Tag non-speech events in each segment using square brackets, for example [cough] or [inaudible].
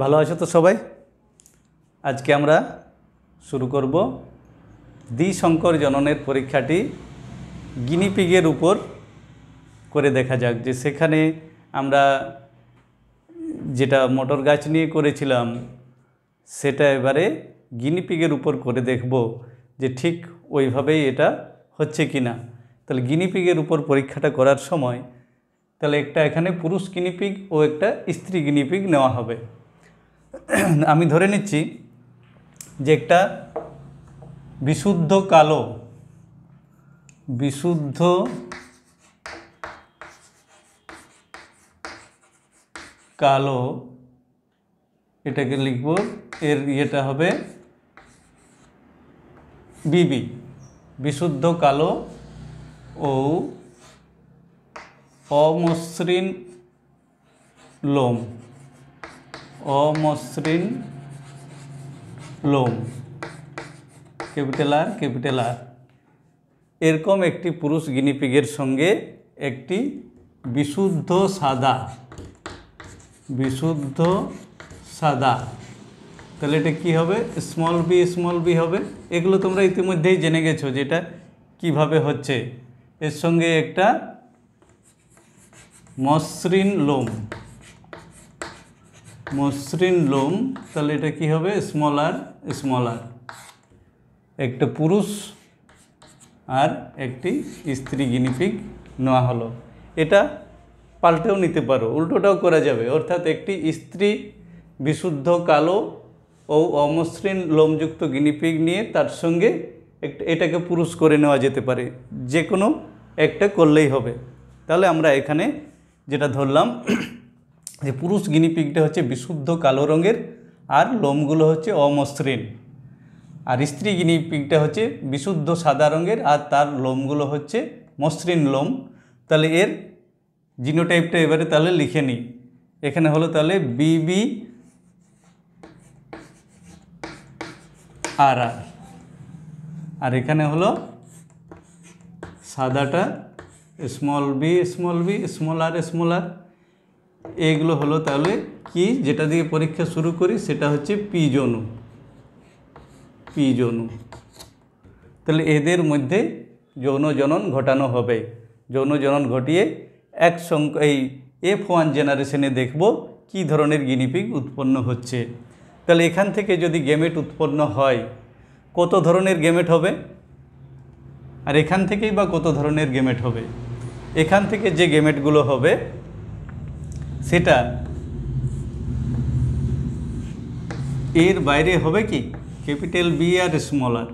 ভালো আছো তো সবাই আজকে আমরা শুরু করব শঙ্কর জননের পরীক্ষাটি গিনিপিগের উপর করে দেখা যাক যে সেখানে আমরা যেটা মোটর গাছ নিয়ে করেছিলাম সেটা এবারে গিনিপিগের উপর করে দেখব যে ঠিক ওইভাবেই এটা হচ্ছে কি না তাহলে গিনিপিগের উপর পরীক্ষাটা করার সময় তাহলে একটা এখানে পুরুষ গিনিপিগ ও একটা স্ত্রী গিনিপিগ নেওয়া হবে [clears throat] আমি ধরে নিচ্ছি যে একটা বিশুদ্ধ কালো বিশুদ্ধ কালো এটাকে লিখব এর ইয়েটা হবে বিবি বিশুদ্ধ কালো ও অমসৃণ লোম অমসৃণ লোম ক্যাপিটাল আর ক্যাপিটাল আর এরকম একটি পুরুষ গিনিপিগের সঙ্গে একটি বিশুদ্ধ সাদা বিশুদ্ধ সাদা তাহলে এটা কী হবে স্মল বি স্মল বি হবে এগুলো তোমরা ইতিমধ্যেই জেনে গেছো যে এটা কীভাবে হচ্ছে এর সঙ্গে একটা মসৃণ লোম মসৃণ লোম তাহলে এটা কি হবে স্মল আর স্মল আর একটা পুরুষ আর একটি স্ত্রী গিনিপিগ নেওয়া হলো এটা পাল্টেও নিতে পারো উল্টোটাও করা যাবে অর্থাৎ একটি স্ত্রী বিশুদ্ধ কালো ও অমসৃণ লোমযুক্ত গিনিপিগ নিয়ে তার সঙ্গে এটাকে পুরুষ করে নেওয়া যেতে পারে যে কোনো একটা করলেই হবে তাহলে আমরা এখানে যেটা ধরলাম যে পুরুষ গিনিপিগটা হচ্ছে বিশুদ্ধ কালো রঙের আর লোমগুলো হচ্ছে অমসৃণ আর স্ত্রী গিনিপিগটা হচ্ছে বিশুদ্ধ সাদা রঙের আর তার লোমগুলো হচ্ছে মসৃণ লোম তাহলে এর জিনোটাইপটা এবারে তাহলে লিখে নিই এখানে হলো তাহলে বিবি আর আর আর এখানে হলো সাদাটা small B small B small R small R এগুলো হলো তাহলে কি যেটা দিয়ে পরীক্ষা শুরু করি সেটা হচ্ছে পি জনু পি জনু তাহলে এদের মধ্যে যৌন জনন ঘটানো হবে যৌন জনন ঘটিয়ে এক সংখ্যা এই এফ ওয়ান জেনারেশনে দেখব কি ধরনের গিনিপিগ উৎপন্ন হচ্ছে তাহলে এখান থেকে যদি গেমেট উৎপন্ন হয় কত ধরনের গেমেট হবে আর এখান থেকেই বা কত ধরনের গেমেট হবে এখান থেকে যে গেমেটগুলো হবে সেটা এর বাইরে হবে কি ক্যাপিটাল বি আর স্মল আর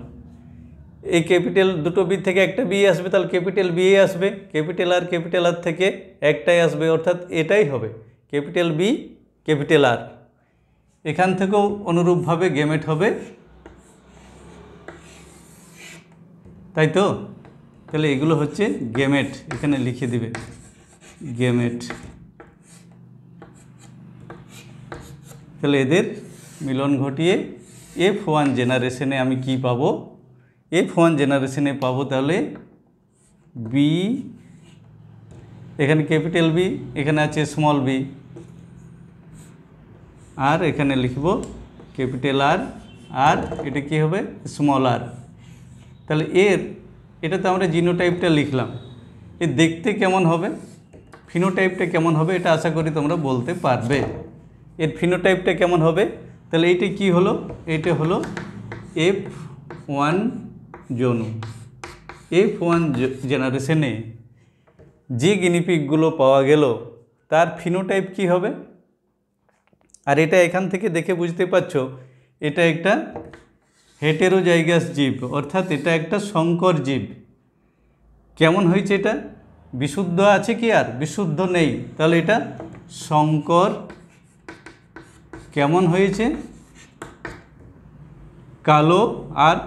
এই ক্যাপিটাল দুটো বি থেকে একটা বি আসবে তাহলে ক্যাপিটাল বি আসবে ক্যাপিটাল আর ক্যাপিটাল আর থেকে একটাই আসবে অর্থাৎ এটাই হবে ক্যাপিটাল বি ক্যাপিটাল আর এখান থেকেও অনুরূপভাবে গেমেট হবে তাই তো তাহলে এগুলো হচ্ছে গেমেট এখানে লিখে দিবে গেমেট তাহলে এদের মিলন ঘটিয়ে এফ ওয়ান জেনারেশনে আমি কি পাবো এফ ওয়ান জেনারেশনে পাবো তাহলে বি এখানে ক্যাপিটাল বি এখানে আছে স্মল বি আর এখানে লিখব ক্যাপিটাল আর আর এটা কি হবে স্মল আর তাহলে এর এটা তো আমরা জিনোটাইপটা লিখলাম এ দেখতে কেমন হবে ফিনোটাইপটা কেমন হবে এটা আশা করি তোমরা বলতে পারবে এর ফিনোটাইপটা কেমন হবে তাহলে এইটা কি হলো এটা হলো এফ ওয়ান জনু এফ ওয়ান জেনারেশনে যে গিনিপিকগুলো পাওয়া গেল তার ফিনোটাইপ কি হবে আর এটা এখান থেকে দেখে বুঝতে পারছো এটা একটা জায়গাস জীব অর্থাৎ এটা একটা শঙ্কর জীব কেমন হয়েছে এটা বিশুদ্ধ আছে কি আর বিশুদ্ধ নেই তাহলে এটা শঙ্কর কেমন হয়েছে কালো আর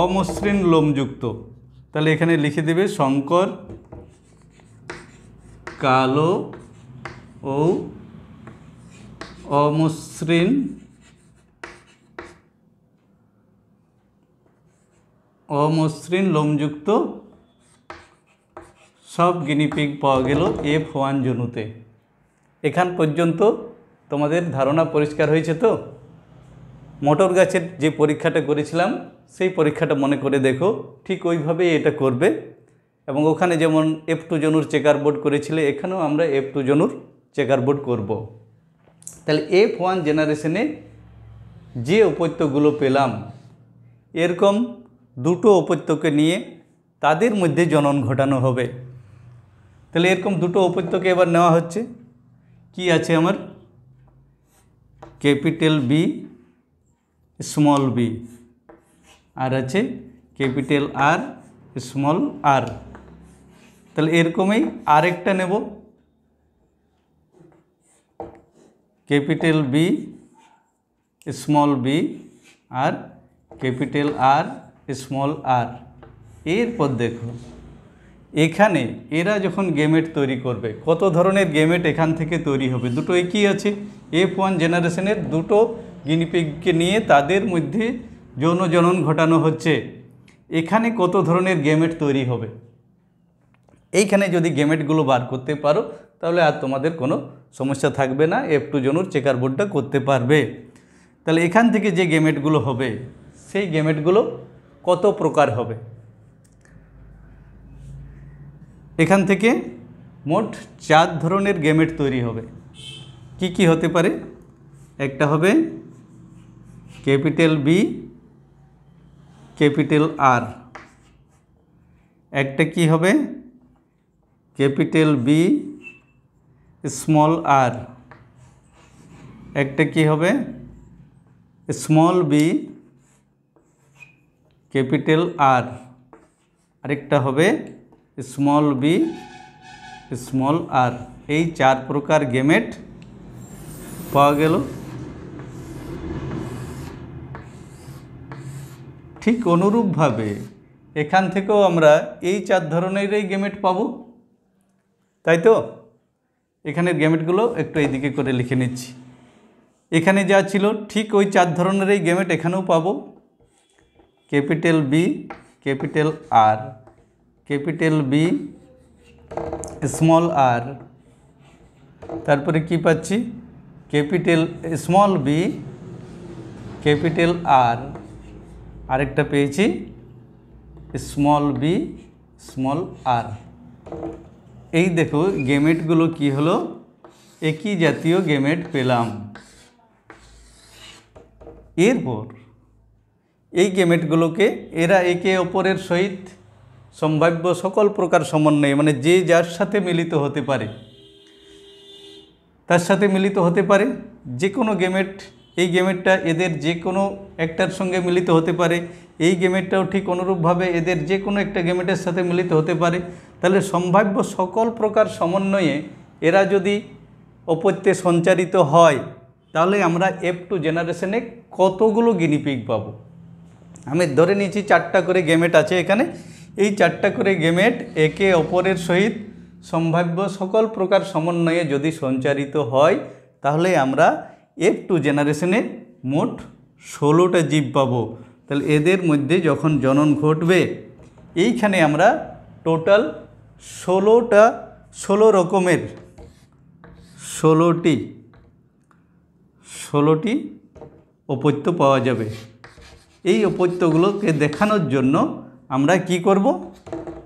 অমসৃণ লোমযুক্ত তাহলে এখানে লিখে দেবে শঙ্কর কালো ও অমসৃণ অমসৃণ লোমযুক্ত সব গিনিপিগ পাওয়া গেল এফ ওয়ান জনুতে এখান পর্যন্ত তোমাদের ধারণা পরিষ্কার হয়েছে তো মটর গাছের যে পরীক্ষাটা করেছিলাম সেই পরীক্ষাটা মনে করে দেখো ঠিক ওইভাবেই এটা করবে এবং ওখানে যেমন এফ টু জনুর চেকার বোর্ড করেছিলে এখানেও আমরা এফ টু জনুর চেকার বোর্ড করব। তাহলে এফ ওয়ান জেনারেশনে যে উপত্যগুলো পেলাম এরকম দুটো উপত্যকে নিয়ে তাদের মধ্যে জনন ঘটানো হবে তাহলে এরকম দুটো উপত্যকে এবার নেওয়া হচ্ছে কি আছে আমার कैपिटल बी स्मॉल बी আর আছে ক্যাপিটাল আর স্মল আর তাহলে এরকমই আরেকটা নেব ক্যাপিটাল বি স্মল বি আর ক্যাপিটাল আর স্মল আর এরপর দেখো এখানে এরা যখন গেমেট তৈরি করবে কত ধরনের গেমেট এখান থেকে তৈরি হবে দুটো একই আছে এফ ওয়ান জেনারেশনের দুটো গিনিপিগকে নিয়ে তাদের মধ্যে যৌন জনন ঘটানো হচ্ছে এখানে কত ধরনের গেমেট তৈরি হবে এইখানে যদি গেমেটগুলো বার করতে পারো তাহলে আর তোমাদের কোনো সমস্যা থাকবে না এফ টু জনুর চেকার বোর্ডটা করতে পারবে তাহলে এখান থেকে যে গেমেটগুলো হবে সেই গেমেটগুলো কত প্রকার হবে এখান থেকে মোট চার ধরনের গেমেট তৈরি হবে কি কি হতে পারে একটা হবে ক্যাপিটাল বি ক্যাপিটাল আর একটা কি হবে ক্যাপিটাল বি স্মল আর একটা কি হবে স্মল বি ক্যাপিটাল আর আরেকটা হবে স্মল বি স্মল আর এই চার প্রকার গেমেট পাওয়া গেল ঠিক অনুরূপভাবে এখান থেকেও আমরা এই চার ধরনেরই গেমেট পাব তাই তো এখানের গেমেটগুলো একটু এইদিকে করে লিখে নিচ্ছি এখানে যা ছিল ঠিক ওই চার ধরনেরই গেমেট এখানেও পাবো capital B capital R capital B small R তারপরে কি পাচ্ছি capital small B capital R আরেকটা পেয়েছি স্মল বি স্মল আর এই দেখো গেমেটগুলো কি হলো একই জাতীয় গেমেট পেলাম এরপর এই গেমেটগুলোকে এরা একে অপরের সহিত সম্ভাব্য সকল প্রকার সমন্বয়ে মানে যে যার সাথে মিলিত হতে পারে তার সাথে মিলিত হতে পারে যে কোনো গেমেট এই গেমেটটা এদের যে কোনো একটার সঙ্গে মিলিত হতে পারে এই গেমেটটাও ঠিক অনুরূপভাবে এদের যে কোনো একটা গেমেটের সাথে মিলিত হতে পারে তাহলে সম্ভাব্য সকল প্রকার সমন্বয়ে এরা যদি অপত্যে সঞ্চারিত হয় তাহলে আমরা এফ টু জেনারেশনে কতগুলো গিনিপিক পাবো আমি ধরে নিয়েছি চারটা করে গেমেট আছে এখানে এই চারটা করে গেমেট একে অপরের সহিত সম্ভাব্য সকল প্রকার সমন্বয়ে যদি সঞ্চারিত হয় তাহলে আমরা এফ টু জেনারেশনে মোট ষোলোটা জীব পাব তাহলে এদের মধ্যে যখন জনন ঘটবে এইখানে আমরা টোটাল ষোলোটা ষোলো রকমের ষোলোটি ষোলোটি অপত্য পাওয়া যাবে এই অপত্যগুলোকে দেখানোর জন্য আমরা কি করব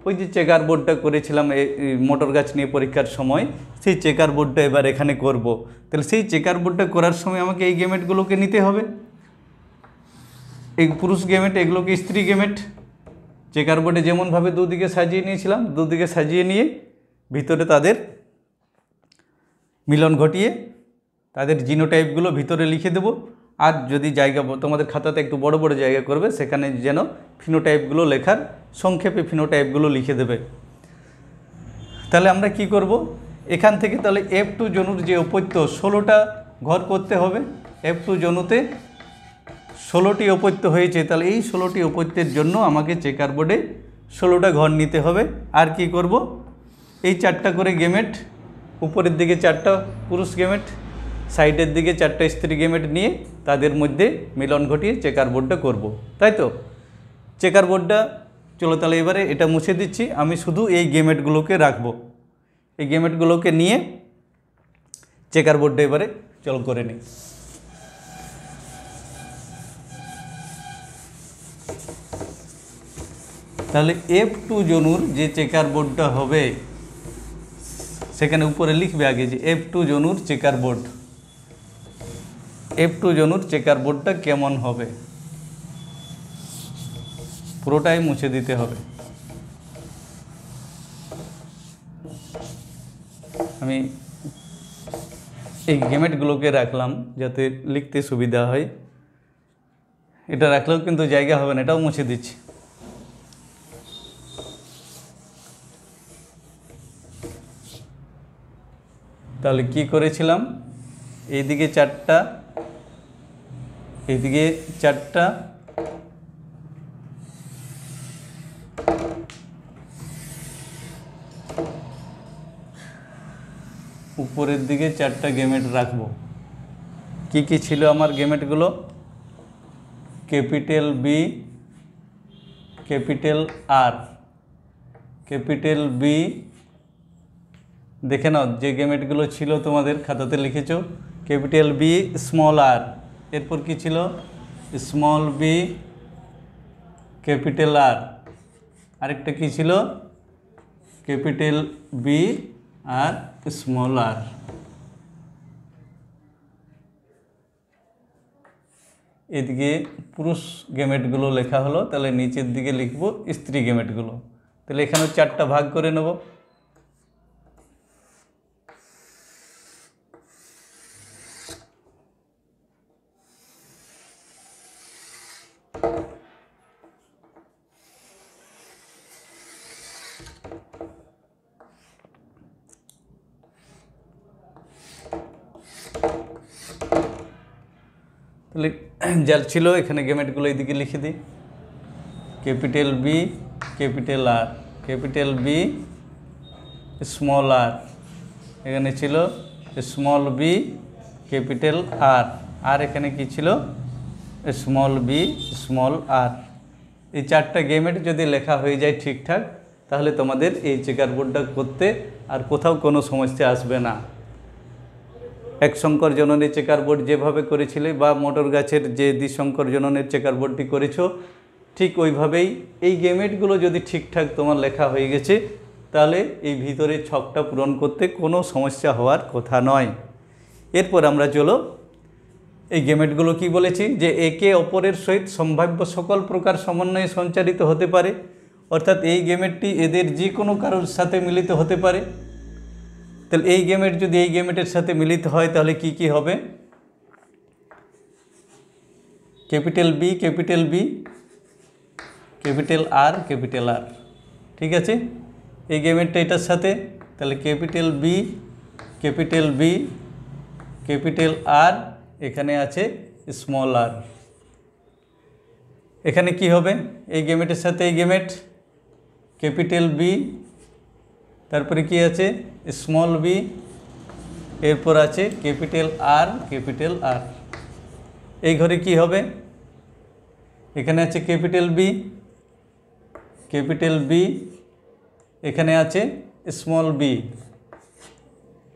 ওই যে চেকার বোর্ডটা করেছিলাম এই মোটর গাছ নিয়ে পরীক্ষার সময় সেই চেকার বোর্ডটা এবার এখানে করব। তাহলে সেই চেকার বোর্ডটা করার সময় আমাকে এই গেমেটগুলোকে নিতে হবে এই পুরুষ গেমেট এগুলোকে স্ত্রী গেমেট চেকার বোর্ডে যেমনভাবে দুদিকে সাজিয়ে নিয়েছিলাম দুদিকে সাজিয়ে নিয়ে ভিতরে তাদের মিলন ঘটিয়ে তাদের জিনোটাইপগুলো ভিতরে লিখে দেবো আর যদি জায়গা তোমাদের খাতাতে একটু বড় বড় জায়গা করবে সেখানে যেন ফিনোটাইপগুলো লেখার সংক্ষেপে ফিনোটাইপগুলো লিখে দেবে তাহলে আমরা কি করব এখান থেকে তাহলে এফ টু জনুর যে উপত্য ষোলোটা ঘর করতে হবে এফ টু জনুতে ষোলোটি উপত্য হয়েছে তাহলে এই ষোলোটি উপত্যের জন্য আমাকে চেকার বোর্ডে ষোলোটা ঘর নিতে হবে আর কি করব এই চারটা করে গেমেট উপরের দিকে চারটা পুরুষ গেমেট সাইডের দিকে চারটে গেমেট নিয়ে তাদের মধ্যে মিলন ঘটিয়ে চেকার বোর্ডটা করব। তাই তো চেকার বোর্ডটা চলো তাহলে এবারে এটা মুছে দিচ্ছি আমি শুধু এই গেমেটগুলোকে রাখবো এই গেমেটগুলোকে নিয়ে চেকার বোর্ডটা এবারে চলো করে নিই তাহলে এফ টু জনুর যে চেকার বোর্ডটা হবে সেখানে উপরে লিখবে আগে যে এফ টু জনুর চেকার বোর্ড এফ টু জনুর চেকার বোর্ডটা কেমন হবে পুরোটাই মুছে দিতে হবে আমি এই গেমেটগুলোকে রাখলাম যাতে লিখতে সুবিধা হয় এটা রাখলেও কিন্তু জায়গা হবে না এটাও মুছে দিচ্ছি তাহলে কি করেছিলাম এইদিকে চারটা এদিকে চারটা উপরের দিকে চারটা গেমেট রাখবো কি কি ছিল আমার গেমেটগুলো capital B capital R capital B দেখে নাও যে গেমেটগুলো ছিল তোমাদের খাতাতে লিখেছ ক্যাপিটাল বি স্মল আর এরপর কি ছিল স্মল বি ক্যাপিটাল আর আরেকটা কি ছিল ক্যাপিটাল বি আর স্মল আর এদিকে পুরুষ গেমেটগুলো লেখা হলো তাহলে নিচের দিকে লিখব স্ত্রী গেমেটগুলো তাহলে এখানে চারটা ভাগ করে নেব [clears throat] যার ছিল এখানে গেমেটগুলো এইদিকে লিখে দিই capital B capital R capital B small R এখানে ছিল স্মল বি ক্যাপিটাল আর আর এখানে কি ছিল স্মল বি স্মল আর এই চারটা গেমেট যদি লেখা হয়ে যায় ঠিকঠাক তাহলে তোমাদের এই চেকার বোর্ডটা করতে আর কোথাও কোনো সমস্যা আসবে না এক শঙ্কর জননের চেকারবোর্ড যেভাবে করেছিলে বা মোটর গাছের যে দ্বিশঙ্কর জননের চেকারবোর্ডটি করেছো ঠিক ওইভাবেই এই গেমেটগুলো যদি ঠিকঠাক তোমার লেখা হয়ে গেছে তাহলে এই ভিতরে ছকটা পূরণ করতে কোনো সমস্যা হওয়ার কথা নয় এরপর আমরা চলো এই গেমেটগুলো কি বলেছি যে একে অপরের সহিত সম্ভাব্য সকল প্রকার সমন্বয়ে সঞ্চারিত হতে পারে অর্থাৎ এই গেমেটটি এদের যে কোনো কারোর সাথে মিলিত হতে পারে তাহলে এই গেমের যদি এই গেমেটের সাথে মিলিত হয় তাহলে কি কি হবে capital B capital B capital R capital R ঠিক আছে এই গেমেরটা এটার সাথে তাহলে capital B capital B capital R এখানে আছে স্মল আর এখানে কি হবে এই গেমেটের সাথে এই গেমেট ক্যাপিটাল বি তারপরে কি আছে স্মল বি এরপর আছে ক্যাপিটাল আর ক্যাপিটাল আর এই ঘরে কি হবে এখানে আছে ক্যাপিটাল বি ক্যাপিটাল বি এখানে আছে স্মল বি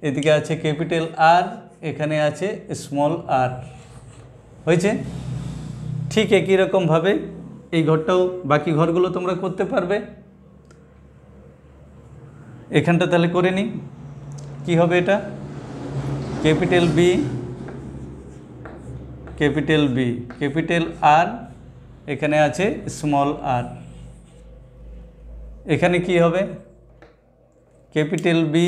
এদিকে আছে ক্যাপিটাল আর এখানে আছে স্মল আর হয়েছে ঠিক একই রকমভাবে এই ঘরটাও বাকি ঘরগুলো তোমরা করতে পারবে এখানটা তাহলে করে নিই কী হবে এটা capital B capital B capital R এখানে আছে স্মল আর এখানে কি হবে ক্যাপিটাল বি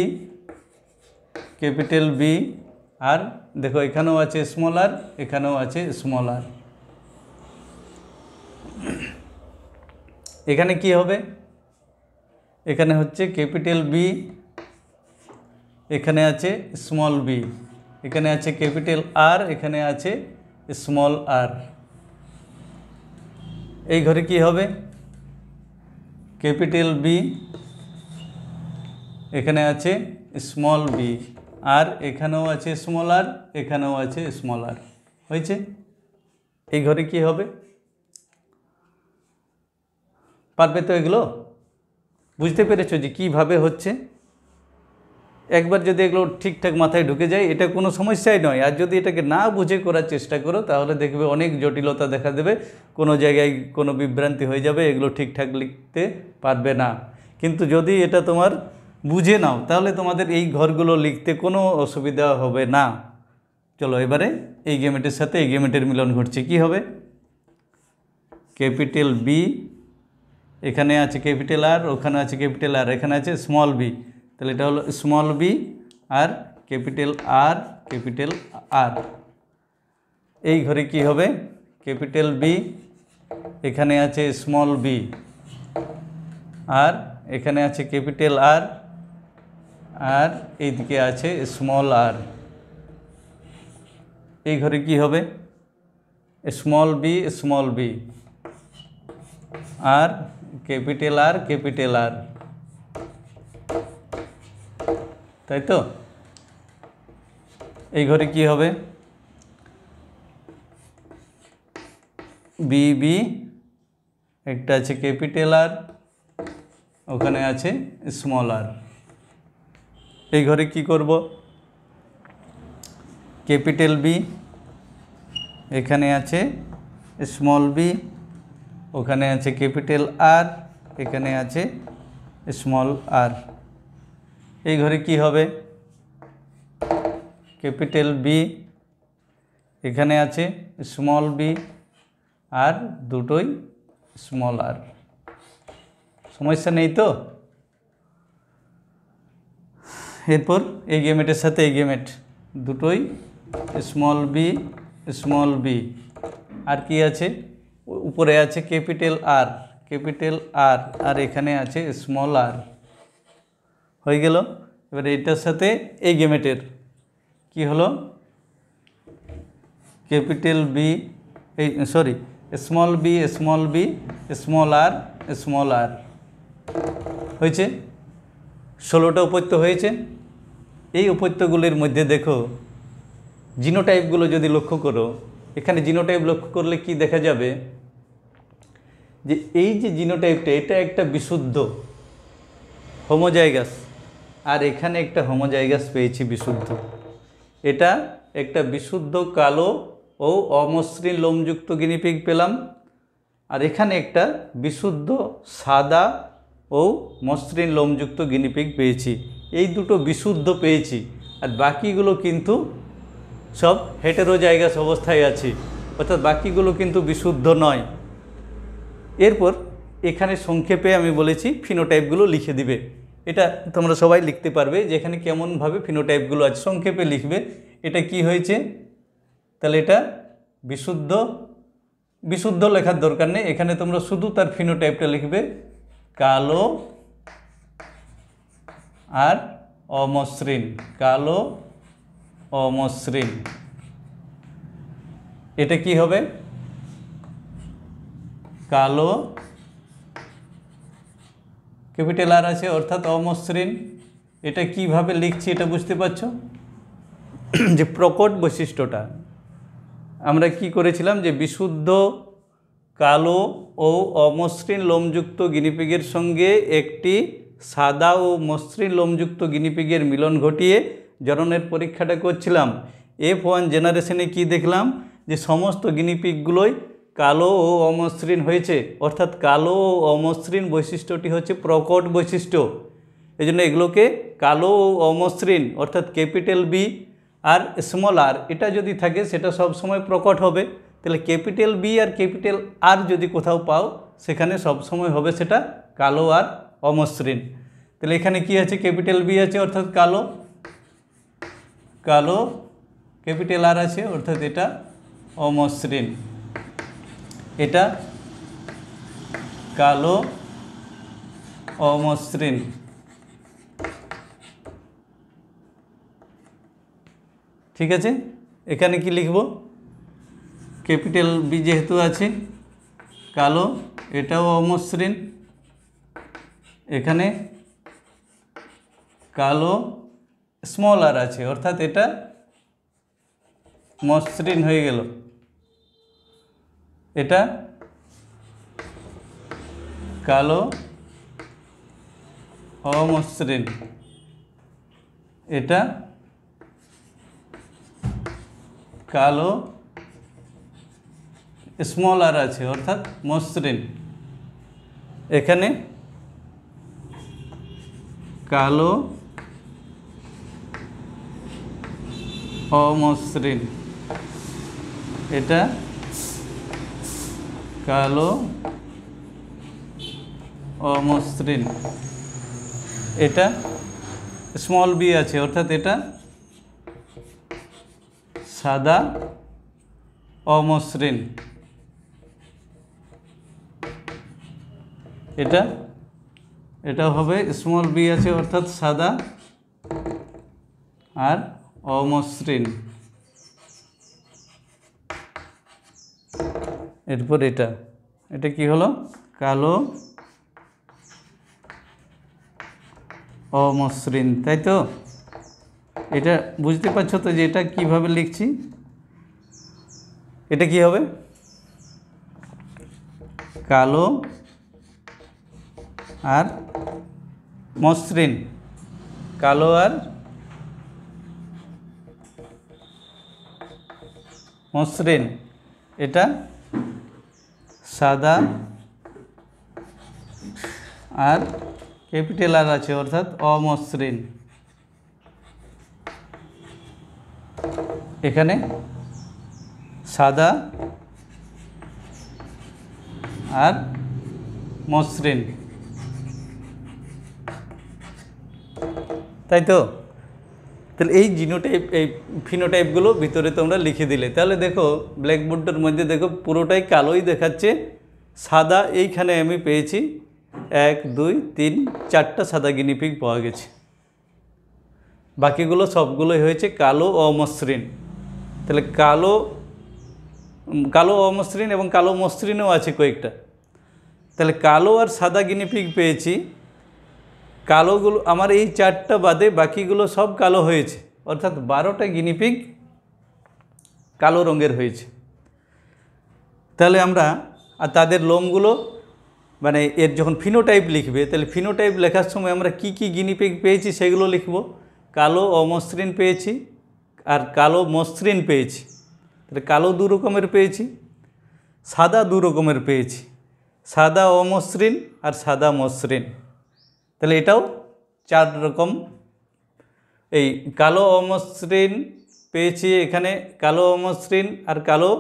ক্যাপিটাল বি আর দেখো এখানেও আছে স্মল আর এখানেও আছে স্মল আর এখানে কি হবে এখানে হচ্ছে ক্যাপিটাল বি এখানে আছে স্মল বি এখানে আছে ক্যাপিটাল আর এখানে আছে স্মল আর এই ঘরে কি হবে ক্যাপিটাল বি এখানে আছে স্মল বি আর এখানেও আছে স্মল আর এখানেও আছে স্মল আর হয়েছে এই ঘরে কি হবে পারবে তো এগুলো বুঝতে পেরেছো যে কীভাবে হচ্ছে একবার যদি এগুলো ঠিকঠাক মাথায় ঢুকে যায় এটা কোনো সমস্যাই নয় আর যদি এটাকে না বুঝে করার চেষ্টা করো তাহলে দেখবে অনেক জটিলতা দেখা দেবে কোনো জায়গায় কোনো বিভ্রান্তি হয়ে যাবে এগুলো ঠিকঠাক লিখতে পারবে না কিন্তু যদি এটা তোমার বুঝে নাও তাহলে তোমাদের এই ঘরগুলো লিখতে কোনো অসুবিধা হবে না চলো এবারে এই গেমেটের সাথে এই গেমেটের মিলন ঘটছে কি হবে ক্যাপিটাল বি এখানে আছে ক্যাপিটাল আর ওখানে আছে ক্যাপিটাল আর এখানে আছে স্মল বি তাহলে এটা হলো স্মল বি আর ক্যাপিটাল আর ক্যাপিটাল আর এই ঘরে কি হবে ক্যাপিটাল বি এখানে আছে স্মল বি আর এখানে আছে ক্যাপিটাল আর আর এইদিকে আছে স্মল আর এই ঘরে কি হবে স্মল বি স্মল বি আর ক্যাপিটাল আর ক্যাপিটাল আর তাই তো এই ঘরে কি হবে বিবি একটা আছে ক্যাপিটাল আর ওখানে আছে স্মল আর এই ঘরে কি করব ক্যাপিটাল বি এখানে আছে স্মল বি ওখানে আছে ক্যাপিটাল আর এখানে আছে স্মল আর এই ঘরে কি হবে ক্যাপিটাল বি এখানে আছে স্মল বি আর দুটোই স্মল আর সমস্যা নেই তো এরপর এই গেমেটের সাথে এই গেমেট দুটোই স্মল বি স্মল বি আর কি আছে উপরে আছে ক্যাপিটাল আর ক্যাপিটাল আর আর এখানে আছে স্মল আর হয়ে গেল এবার এটার সাথে এই গেমেটের কি হলো ক্যাপিটাল বি এই sorry small B small B small R small R হয়েছে ষোলোটা উপত্য হয়েছে এই উপত্যগুলির মধ্যে দেখো জিনোটাইপগুলো যদি লক্ষ্য করো এখানে জিনোটাইপ লক্ষ্য করলে কি দেখা যাবে যে এই যে জিনোটাইপটা এটা একটা বিশুদ্ধ হোমোজাইগাস আর এখানে একটা হোমোজাইগাস পেয়েছি বিশুদ্ধ এটা একটা বিশুদ্ধ কালো ও অমসৃণ লোমযুক্ত গিনিপিগ পেলাম আর এখানে একটা বিশুদ্ধ সাদা ও মসৃণ লোমযুক্ত গিনিপিগ পেয়েছি এই দুটো বিশুদ্ধ পেয়েছি আর বাকিগুলো কিন্তু সব জায়গা অবস্থায় আছে অর্থাৎ বাকিগুলো কিন্তু বিশুদ্ধ নয় এরপর এখানে সংক্ষেপে আমি বলেছি ফিনোটাইপগুলো লিখে দিবে এটা তোমরা সবাই লিখতে পারবে যে এখানে কেমনভাবে ফিনোটাইপগুলো আছে সংক্ষেপে লিখবে এটা কি হয়েছে তাহলে এটা বিশুদ্ধ বিশুদ্ধ লেখার দরকার নেই এখানে তোমরা শুধু তার ফিনোটাইপটা লিখবে কালো আর অমসৃণ কালো অমসৃণ এটা কি হবে কালো ক্যাপিটাল আর আছে অর্থাৎ অমসৃণ এটা কিভাবে লিখছি এটা বুঝতে পারছো [clears throat] যে প্রকট বৈশিষ্ট্যটা আমরা কি করেছিলাম যে বিশুদ্ধ কালো ও অমসৃণ লোমযুক্ত গিনিপিগের সঙ্গে একটি সাদা ও মসৃণ লোমযুক্ত গিনিপিগের মিলন ঘটিয়ে জননের পরীক্ষাটা করছিলাম এফ ওয়ান জেনারেশনে কি দেখলাম যে সমস্ত গিনিপিকগুলোই কালো ও অমসৃণ হয়েছে অর্থাৎ কালো ও অমসৃণ বৈশিষ্ট্যটি হচ্ছে প্রকট বৈশিষ্ট্য এই জন্য এগুলোকে কালো ও অমসৃণ অর্থাৎ ক্যাপিটাল বি আর স্মল আর এটা যদি থাকে সেটা সব সময় প্রকট হবে তাহলে ক্যাপিটাল বি আর ক্যাপিটাল আর যদি কোথাও পাও সেখানে সব সময় হবে সেটা কালো আর অমসৃণ তাহলে এখানে কি আছে ক্যাপিটাল বি আছে অর্থাৎ কালো কালো ক্যাপিটাল আর আছে অর্থাৎ এটা অমসৃণ এটা কালো অমসৃণ ঠিক আছে এখানে কি লিখব ক্যাপিটাল বি যেহেতু আছে কালো এটাও অমসৃণ এখানে কালো স্মল আর আছে অর্থাৎ এটা মসৃণ হয়ে গেল এটা কালো অমসৃণ এটা কালো স্মল আর আছে অর্থাৎ মসৃণ এখানে কালো অমসৃণ এটা কালো অমসৃণ এটা স্মল বি আছে অর্থাৎ এটা সাদা অমসৃণ এটা এটা হবে স্মল বি আছে অর্থাৎ সাদা আর অমসৃণ এরপর এটা এটা কি হলো কালো অমসৃণ তাই তো এটা বুঝতে পারছো তো যে এটা কীভাবে লিখছি এটা কি হবে কালো আর মসৃণ কালো আর মসৃণ এটা সাদা আর ক্যাপিটাল আর আছে অর্থাৎ অমসৃণ এখানে সাদা আর মসৃণ তাই তো তাহলে এই জিনোটাইপ এই ফিনোটাইপগুলো ভিতরে তোমরা লিখে দিলে তাহলে দেখো ব্ল্যাকবোর্ডটার মধ্যে দেখো পুরোটাই কালোই দেখাচ্ছে সাদা এইখানে আমি পেয়েছি এক দুই তিন চারটা সাদা গিনিপিক পাওয়া গেছে বাকিগুলো সবগুলোই হয়েছে কালো অমসৃণ তাহলে কালো কালো অমসৃণ এবং কালো মসৃণও আছে কয়েকটা তাহলে কালো আর সাদা গিনিপিক পেয়েছি কালোগুলো আমার এই চারটা বাদে বাকিগুলো সব কালো হয়েছে অর্থাৎ বারোটা গিনিপিগ কালো রঙের হয়েছে তাহলে আমরা আর তাদের লোমগুলো মানে এর যখন ফিনোটাইপ লিখবে তাহলে ফিনোটাইপ লেখার সময় আমরা কি কি গিনিপিগ পেয়েছি সেগুলো লিখব কালো অমসৃণ পেয়েছি আর কালো মসৃণ পেয়েছি তাহলে কালো দু রকমের পেয়েছি সাদা দু রকমের পেয়েছি সাদা অমসৃণ আর সাদা মসৃণ তাহলে এটাও চার রকম এই কালো অমসৃণ পেয়েছি এখানে কালো অমসৃণ আর কালো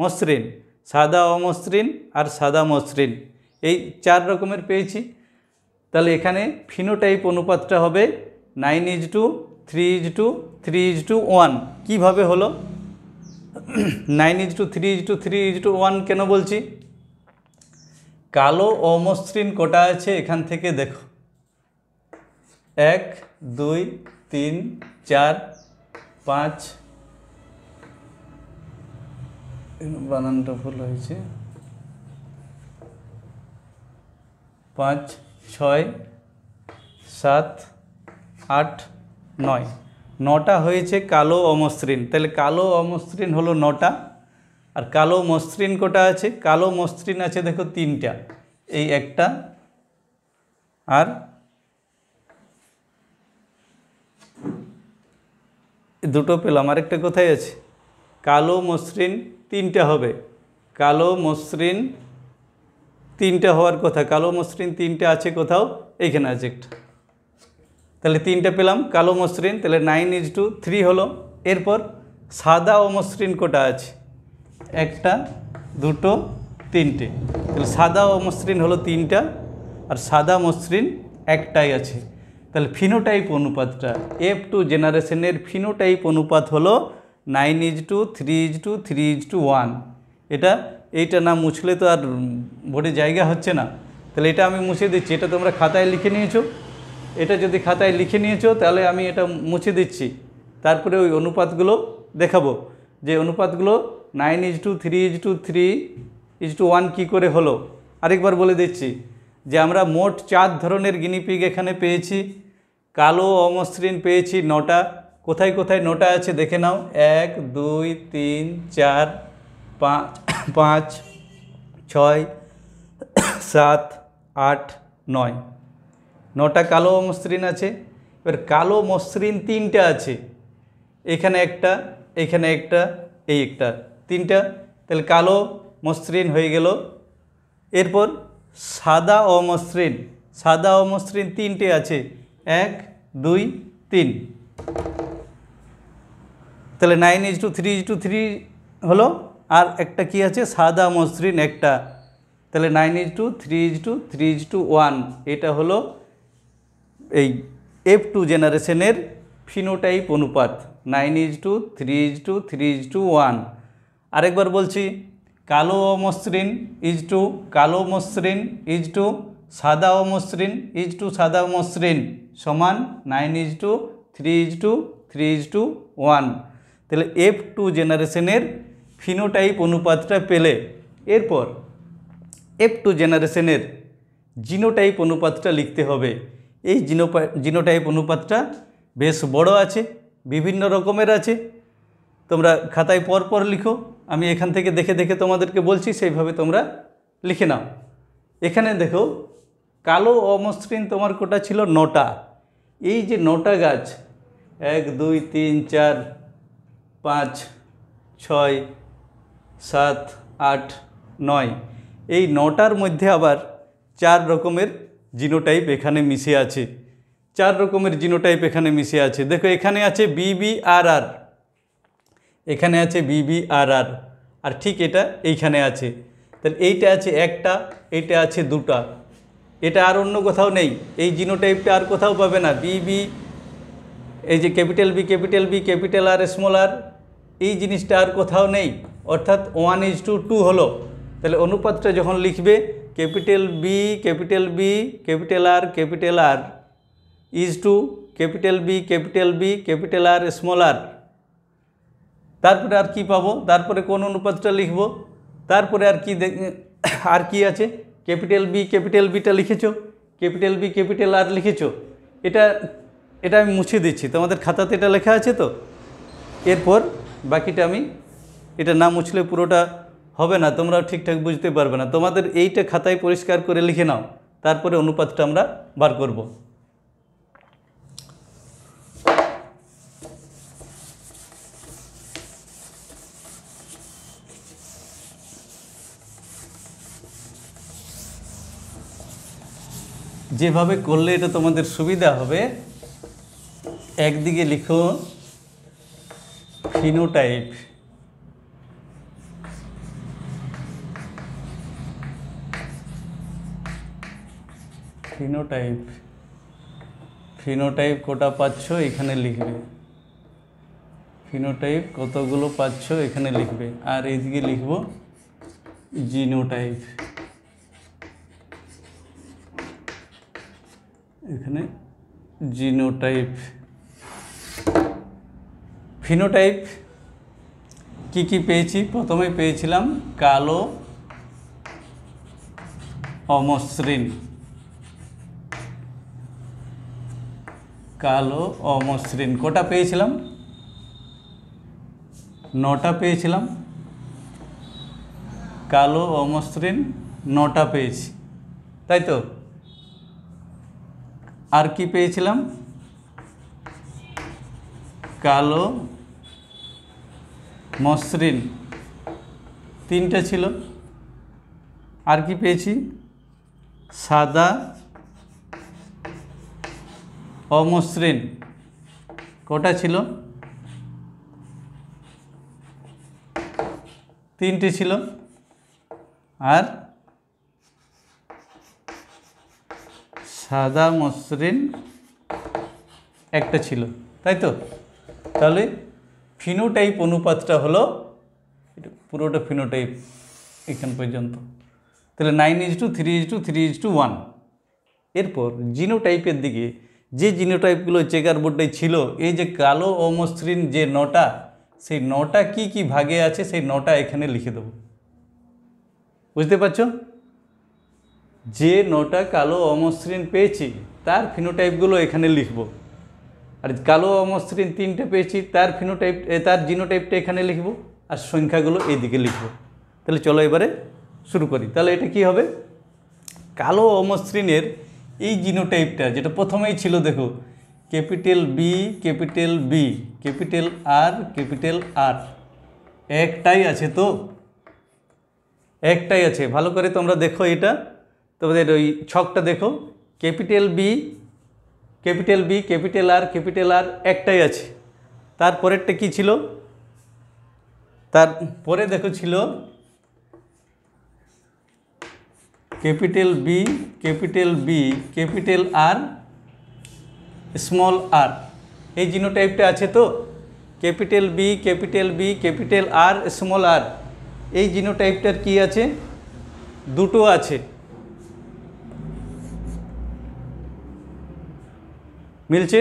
মসৃণ সাদা অমসৃণ আর সাদা মসৃণ এই চার রকমের পেয়েছি তাহলে এখানে ফিনোটাইপ অনুপাতটা হবে nine is to three is to three is to one কীভাবে হলো nine is to three is to three is to one কেন বলছি কালো অমসৃণ কটা আছে এখান থেকে দেখো এক দুই তিন চার পাঁচ বানানটা ভুল হয়েছে পাঁচ ছয় সাত আট নয় নটা হয়েছে কালো অমসৃণ তাহলে কালো অমসৃণ হলো নটা আর কালো মসৃণ কোটা আছে কালো মসৃণ আছে দেখো তিনটা এই একটা আর দুটো পেলাম আরেকটা কোথায় আছে কালো মসৃণ তিনটা হবে কালো মসৃণ তিনটা হওয়ার কথা কালো মসৃণ তিনটা আছে কোথাও এইখানে আছে একটা তাহলে তিনটা পেলাম কালো মসৃণ তাহলে নাইন ইজ টু থ্রি হলো এরপর সাদা ও মসৃণ কোটা আছে একটা দুটো তিনটে তাহলে সাদা ও মসৃণ হলো তিনটা আর সাদা মসৃণ একটাই আছে তাহলে ফিনোটাইপ অনুপাতটা এফ টু জেনারেশনের ফিনোটাইপ অনুপাত হলো nine is to three is to three is to one এটা এইটা না মুছলে তো আর ভোটে জায়গা হচ্ছে না তাহলে এটা আমি মুছে দিচ্ছি এটা তোমরা খাতায় লিখে নিয়েছো এটা যদি খাতায় লিখে নিয়েছো তাহলে আমি এটা মুছে দিচ্ছি তারপরে ওই অনুপাতগুলো দেখাবো যে অনুপাতগুলো nine is to three is to three is to one কী করে হলো আরেকবার বলে দিচ্ছি যে আমরা মোট চার ধরনের গিনিপিগ এখানে পেয়েছি কালো অমসৃণ পেয়েছি নটা কোথায় কোথায় নটা আছে দেখে নাও এক দুই তিন চার পাঁচ পাঁচ ছয় সাত আট নয় নটা কালো মসৃণ আছে এবার কালো মসৃণ তিনটা আছে এখানে একটা এখানে একটা এই একটা তিনটা তাহলে কালো মসৃণ হয়ে গেল এরপর সাদা ও মসৃণ সাদা ও মসৃণ তিনটে আছে এক দুই তিন তাহলে nine is to three is to three হলো আর একটা কি আছে সাদা মসৃণ একটা তাহলে nine is to three is to three is to one এটা হলো এই এফ টু জেনারেশনের ফিনোটাইপ অনুপাত nine is to three is to three is to one আরেকবার বলছি কালো ও মসৃণ ইজ টু কালো মসৃণ ইজ টু সাদা ও মসৃণ ইজ টু সাদা ও মসৃণ সমান nine is to three is to three is to one তাহলে এফ টু জেনারেশনের ফিনোটাইপ অনুপাতটা পেলে এরপর এফ টু জেনারেশনের জিনোটাইপ অনুপাতটা লিখতে হবে এই জিনোপা জিনোটাইপ অনুপাতটা বেশ বড় আছে বিভিন্ন রকমের আছে তোমরা খাতায় পর পর লিখো আমি এখান থেকে দেখে দেখে তোমাদেরকে বলছি সেইভাবে তোমরা লিখে নাও এখানে দেখো কালো অমসৃণ তোমার কোটা ছিল নটা এই যে নটা গাছ এক দুই তিন চার পাঁচ ছয় সাত আট নয় এই নটার মধ্যে আবার চার রকমের জিনোটাইপ এখানে মিশে আছে চার রকমের জিনোটাইপ এখানে মিশে আছে দেখো এখানে আছে বিবিআরআর এখানে আছে বিবিআরআর আর ঠিক এটা এইখানে আছে তাহলে এইটা আছে একটা এটা আছে দুটা এটা আর অন্য কোথাও নেই এই জিনো টাইপটা আর কোথাও পাবে না বিবি এই যে capital B capital B capital R small R এই জিনিসটা আর কোথাও নেই অর্থাৎ ওয়ান ইজ টু টু হলো তাহলে অনুপাতটা যখন লিখবে capital B capital B capital R capital R is to capital B capital B capital R small R তারপরে আর কি পাবো তারপরে কোন অনুপাতটা লিখব তারপরে আর কি আর কি আছে ক্যাপিটাল বি ক্যাপিটাল বিটা লিখেছো ক্যাপিটাল বি ক্যাপিটাল আর লিখেছো এটা এটা আমি মুছে দিচ্ছি তোমাদের খাতাতে এটা লেখা আছে তো এরপর বাকিটা আমি এটা না মুছলে পুরোটা হবে না তোমরা ঠিকঠাক বুঝতে পারবে না তোমাদের এইটা খাতায় পরিষ্কার করে লিখে নাও তারপরে অনুপাতটা আমরা বার করবো যেভাবে করলে এটা তোমাদের সুবিধা হবে একদিকে লিখো ফিনোটাইপ ফিনোটাইপ ফিনোটাইপ কোটা পাচ্ছ এখানে লিখবে ফিনোটাইপ কতগুলো পাচ্ছ এখানে লিখবে আর এদিকে লিখব জিনোটাইপ এখানে জিনোটাইপ ফিনোটাইপ কি কি পেয়েছি প্রথমে পেয়েছিলাম কালো অমসৃণ কালো অমসৃণ কটা পেয়েছিলাম নটা পেয়েছিলাম কালো অমসৃণ নটা পেয়েছি তাই তো আর কি পেয়েছিলাম কালো মসৃণ তিনটা ছিল আর কি পেয়েছি সাদা অমসৃণ কটা ছিল তিনটে ছিল আর সাদা মসৃণ একটা ছিল তাই তো তাহলে ফিনোটাইপ অনুপাতটা হলো এটা পুরোটা ফিনোটাইপ এখান পর্যন্ত তাহলে nine is to three is to three is to one এরপর জিনোটাইপের দিকে যে জিনোটাইপগুলো চেকার বোর্ডে ছিল এই যে কালো অমসৃণ যে নটা সেই নটা কি কি ভাগে আছে সেই নটা এখানে লিখে দেবো বুঝতে পারছো যে নটা কালো অমসৃণ পেয়েছি তার ফিনোটাইপগুলো এখানে লিখব আর কালো অমসৃণ তিনটে পেয়েছি তার ফিনোটাইপ তার জিনোটাইপটা এখানে লিখব আর সংখ্যাগুলো এইদিকে লিখব তাহলে চলো এবারে শুরু করি তাহলে এটা কি হবে কালো অমসৃণের এই জিনোটাইপটা যেটা প্রথমেই ছিল দেখো capital B capital B capital R capital R একটাই আছে তো একটাই আছে ভালো করে তোমরা দেখো এটা তোমাদের ওই ছকটা দেখো capital B capital B capital R capital R একটাই আছে তারপরেরটা কি ছিল তার পরে দেখো ছিল capital B capital B capital R small R এই জিনোটাইপটা আছে তো capital B capital B capital R small R এই জিনোটাইপটার কি আছে দুটো আছে মিলছে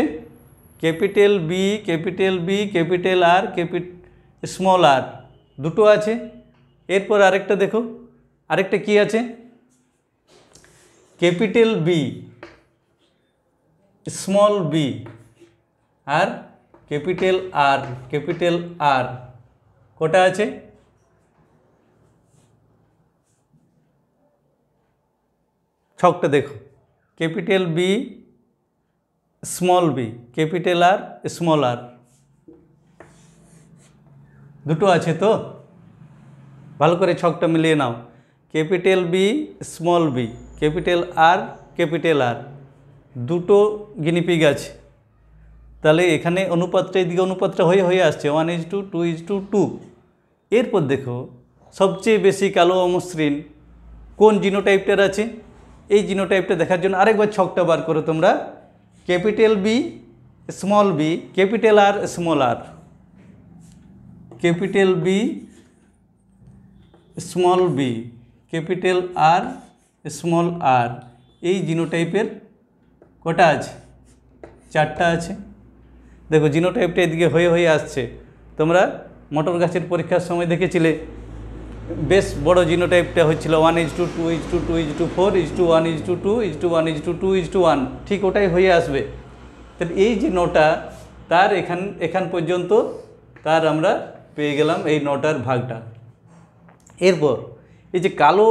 capital B capital B capital R capital small R দুটো আছে এরপর আরেকটা দেখো আরেকটা কি আছে ক্যাপিটাল বি স্মল বি আর ক্যাপিটাল আর ক্যাপিটাল আর কটা আছে ছকটা দেখো capital B small B capital R small R দুটো আছে তো ভালো করে ছকটা মিলিয়ে নাও capital B small B capital R capital R দুটো গিনিপিগ আছে তাহলে এখানে অনুপাতটা এদিকে অনুপাতটা হয়ে হয়ে আসছে one is to two is to two এরপর দেখো সবচেয়ে বেশি কালো অমসৃণ কোন জিনোটাইপটার আছে এই জিনোটাইপটা দেখার জন্য আরেকবার ছকটা বার করো তোমরা capital B small B capital R small R capital B small B capital R small R এই জিনোটাইপের কটা আছে চারটা আছে দেখো জিনোটাইপটা এদিকে হয়ে হয়ে আসছে তোমরা মটর গাছের পরীক্ষার সময় দেখেছিলে বেশ বড় জিনোটাইপটা হচ্ছিল one is to two is to two is to four is to one is to two is to one is to two is to one ঠিক ওটাই হয়ে আসবে তাহলে এই যে নটা তার এখান এখান পর্যন্ত তার আমরা পেয়ে গেলাম এই নটার ভাগটা এরপর এই যে কালো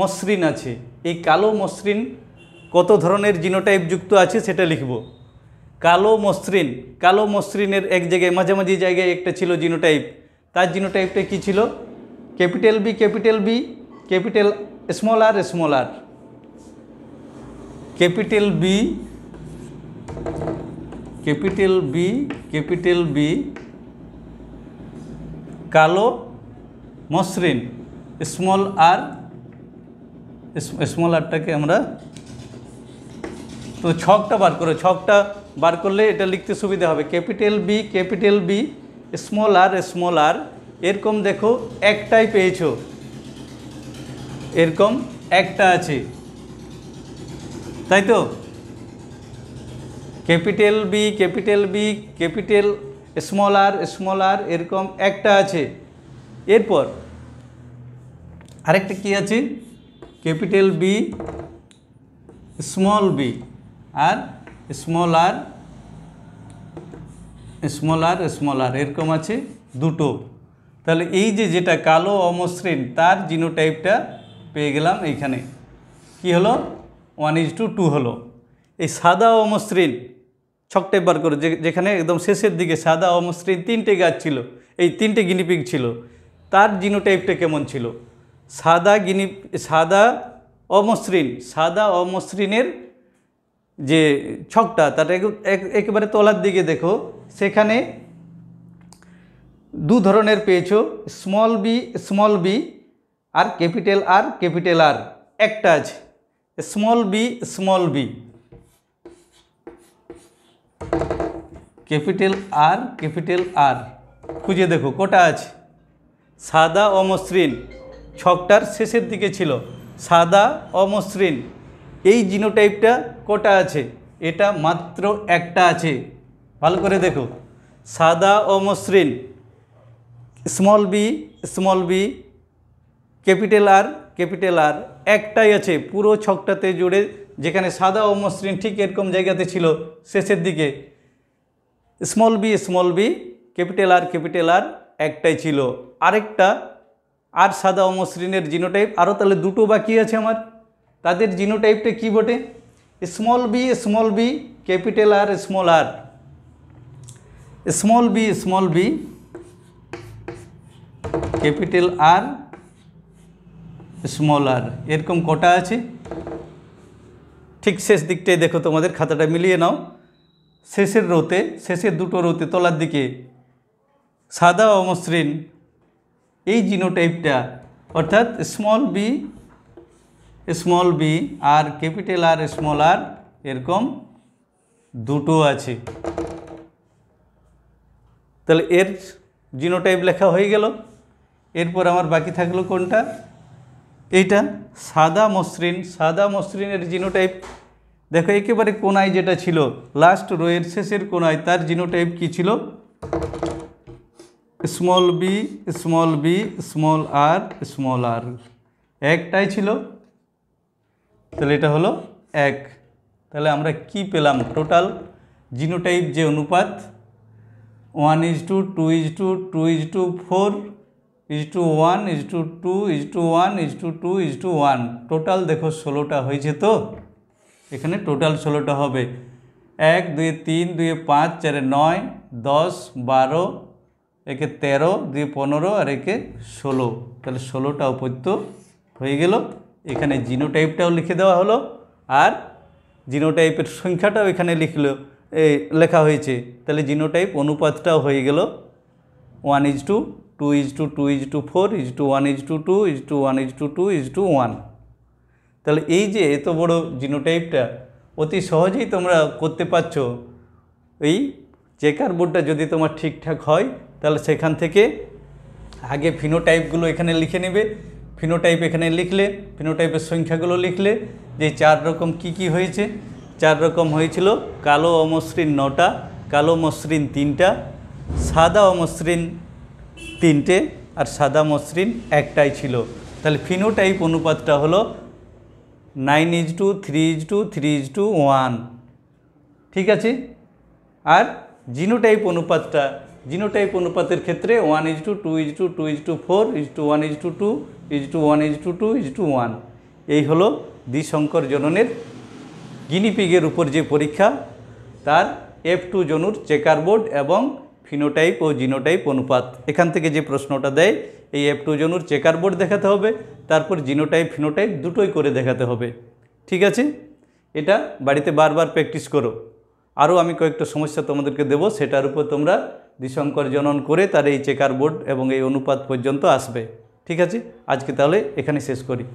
মসৃণ আছে এই কালো মসৃণ কত ধরনের জিনোটাইপ যুক্ত আছে সেটা লিখব কালো মসৃণ কালো মসৃণের এক জায়গায় মাঝামাঝি জায়গায় একটা ছিল জিনোটাইপ তার জিনোটাইপটা কি ছিল capital B capital B capital small R small R capital B capital B capital B কালো মসৃণ স্মল আর স্মল আরটাকে আমরা তো ছকটা বার করো ছকটা বার করলে এটা লিখতে সুবিধা হবে capital B capital B small R small R এরকম দেখো একটাই পেয়েছ এরকম একটা আছে তাই তো capital B capital B capital small R small R এরকম একটা আছে এরপর আরেকটা কি আছে ক্যাপিটাল বি স্মল বি আর small R small R small R এরকম আছে দুটো তাহলে এই যে যেটা কালো অমসৃণ তার জিনোটাইপটা পেয়ে গেলাম এইখানে কি হলো ওয়ান ইজ টু টু হলো এই সাদা অমসৃণ টাইপ বার করে যেখানে একদম শেষের দিকে সাদা অমসৃণ তিনটে গাছ ছিল এই তিনটে গিনিপিগ ছিল তার জিনোটাইপটা কেমন ছিল সাদা গিনি সাদা অমসৃণ সাদা অমসৃণের যে ছকটা তার একেবারে তলার দিকে দেখো সেখানে দু ধরনের পেয়েছ স্মল বি স্মল বি আর ক্যাপিটাল আর ক্যাপিটাল আর একটা আছে small B small B capital R capital R খুঁজে দেখো কোটা আছে সাদা অমসৃণ ছকটার শেষের দিকে ছিল সাদা অমসৃণ এই জিনোটাইপটা কোটা আছে এটা মাত্র একটা আছে ভালো করে দেখো সাদা অমসৃণ small B small B capital R capital R একটাই আছে পুরো ছকটাতে জুড়ে যেখানে সাদা ও মসৃণ ঠিক এরকম জায়গাতে ছিল শেষের দিকে small B small B capital R capital R একটাই ছিল আরেকটা আর সাদা ও মসৃণের জিনোটাইপ আরও তাহলে দুটো বাকি আছে আমার তাদের জিনোটাইপটা কী বটে small B small B capital R small R small B small B capital R small R এরকম কটা আছে ঠিক শেষ দিকটাই দেখো তোমাদের খাতাটা মিলিয়ে নাও শেষের রোতে শেষের দুটো রোতে তলার দিকে সাদা অমসৃণ এই জিনোটাইপটা অর্থাৎ স্মল বি স্মল বি আর ক্যাপিটাল আর স্মল আর এরকম দুটো আছে তাহলে এর জিনোটাইপ লেখা হয়ে গেল এরপর আমার বাকি থাকলো কোনটা এইটা সাদা মসৃণ সাদা মসৃণের জিনোটাইপ দেখো একেবারে কোনায় যেটা ছিল লাস্ট রোয়ের শেষের কোনায় তার জিনোটাইপ কি ছিল small B small B small R small R একটাই ছিল তাহলে এটা হলো এক তাহলে আমরা কি পেলাম টোটাল জিনোটাইপ যে অনুপাত one is to two is to two is to four is to one is to two is to one is to two is to one total দেখো ষোলোটা হয়েছে তো এখানে টোটাল ষোলোটা হবে এক দুই তিন দুই পাঁচ চারে নয় দশ বারো একে তেরো দুই পনেরো আর একে ষোলো তাহলে ষোলোটা উপত্য হয়ে গেল এখানে জিনো টাইপটাও লিখে দেওয়া হলো আর জিনো টাইপের সংখ্যাটাও এখানে লিখল লেখা হয়েছে তাহলে জিনো টাইপ অনুপাতটাও হয়ে গেল one is to two is to two is to four is to one is to two is to one is to two is to one তাহলে এই যে এত বড় জিনোটাইপটা অতি সহজেই তোমরা করতে পারছো এই চেকার বোর্ডটা যদি তোমার ঠিকঠাক হয় তাহলে সেখান থেকে আগে ফিনোটাইপগুলো এখানে লিখে নেবে ফিনোটাইপ এখানে লিখলে ফিনোটাইপের সংখ্যাগুলো লিখলে যে চার রকম কি কি হয়েছে চার রকম হয়েছিল কালো অমসৃণ নটা কালো মসৃণ তিনটা সাদা অমসৃণ তিনটে আর সাদা মসৃণ একটাই ছিল তাহলে ফিনোটাইপ অনুপাতটা হলো nine is to three is to three is to one ঠিক আছে আর জিনোটাইপ অনুপাতটা জিনোটাইপ অনুপাতের ক্ষেত্রে one is to two is to two is to four is to one is to two is to one is to two is to one এই হলো দ্বিশঙ্কর জননের গিনিপিগের উপর যে পরীক্ষা তার এফ টু জনুর চেকারবোর্ড এবং ফিনোটাইপ ও জিনোটাইপ অনুপাত এখান থেকে যে প্রশ্নটা দেয় এই অ্যাপ অ্যাপটোজনুর চেকার বোর্ড দেখাতে হবে তারপর জিনোটাইপ ফিনোটাইপ দুটোই করে দেখাতে হবে ঠিক আছে এটা বাড়িতে বারবার প্র্যাকটিস করো আরও আমি কয়েকটা সমস্যা তোমাদেরকে দেবো সেটার উপর তোমরা দ্বিশঙ্কর জনন করে তার এই চেকার বোর্ড এবং এই অনুপাত পর্যন্ত আসবে ঠিক আছে আজকে তাহলে এখানে শেষ করি